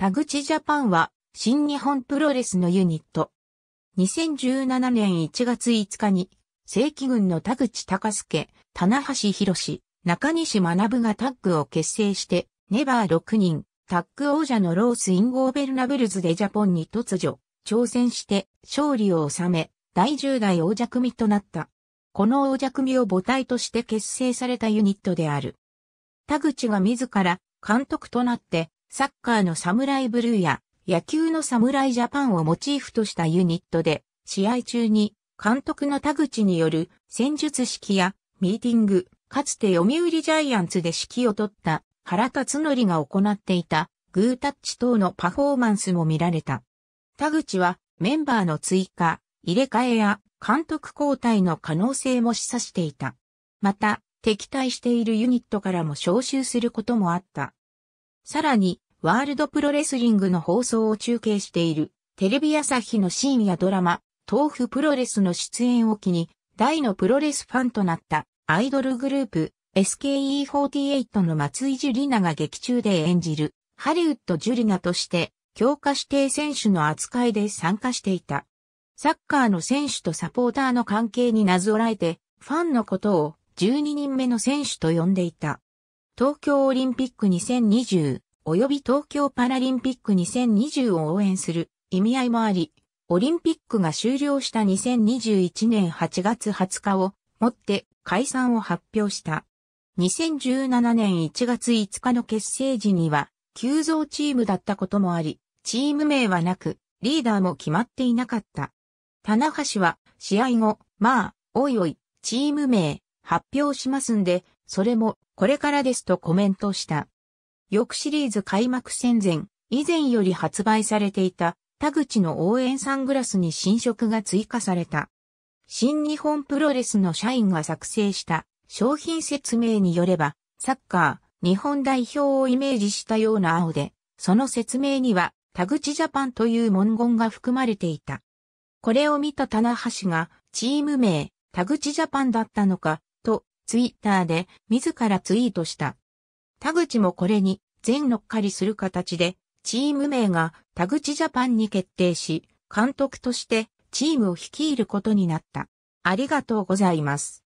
田口ジャパンは、新日本プロレスのユニット。2017年1月5日に、正規軍の田口隆介、棚橋博中西学がタッグを結成して、ネバー6人、タッグ王者のロース・インゴーベルナブルズでジャポンに突如、挑戦して勝利を収め、第10代王者組となった。この王者組を母体として結成されたユニットである。田口が自ら監督となってサッカーのサムライブルーや野球のサムライジャパンをモチーフとしたユニットで、試合中に監督の田口による戦術式やミーティング、かつて読売ジャイアンツで指揮を取った原辰則が行っていたグータッチ等のパフォーマンスも見られた。田口はメンバーの追加、入れ替えや監督交代の可能性も示唆していた。また、敵対しているユニットからも招集することもあった。さらに、ワールドプロレスリングの放送を中継している、テレビ朝日の深夜ドラマ、豆腐プロレスの出演を機に、大のプロレスファンとなったアイドルグループ SKE48 の松井樹里奈が劇中で演じるハリウッド樹里奈として強化指定選手の扱いで参加していた。サッカーの選手とサポーターの関係になぞらえてファンのことを12人目の選手と呼んでいた。東京オリンピック2020及び東京パラリンピック2020を応援する意味合いもあり、オリンピックが終了した2021年8月20日をもって解散を発表した。2017年1月5日の結成時には、急増チームだったこともあり、チーム名はなく、リーダーも決まっていなかった。棚橋は、試合後、まあ、おいおい、チーム名、発表しますんで、それも、これからですとコメントした。翌シリーズ開幕戦前、以前より発売されていた、田口の応援サングラスに新色が追加された。新日本プロレスの社員が作成した商品説明によれば、サッカー、日本代表をイメージしたような青で、その説明には、田口ジャパンという文言が含まれていた。これを見た棚橋が、チーム名、田口ジャパンだったのか、ツイッターで自らツイートした。田口もこれに全乗っかりする形で、チーム名が田口ジャパンに決定し、監督としてチームを率いることになった。ありがとうございます。